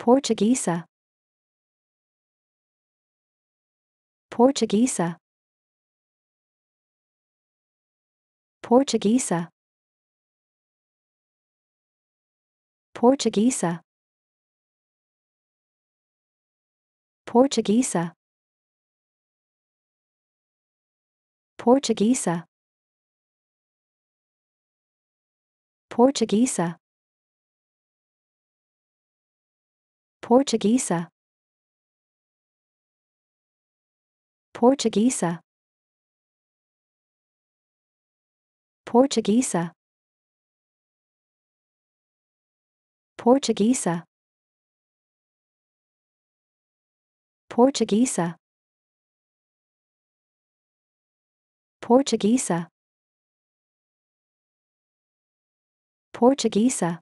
Portuguesa Portuguesa Portuguesa Portuguesa Portuguesa Portuguesa Portuguesa Portuguesa Portuguesa Portuguesa Portuguesa Portuguesa Portuguesa Portuguesa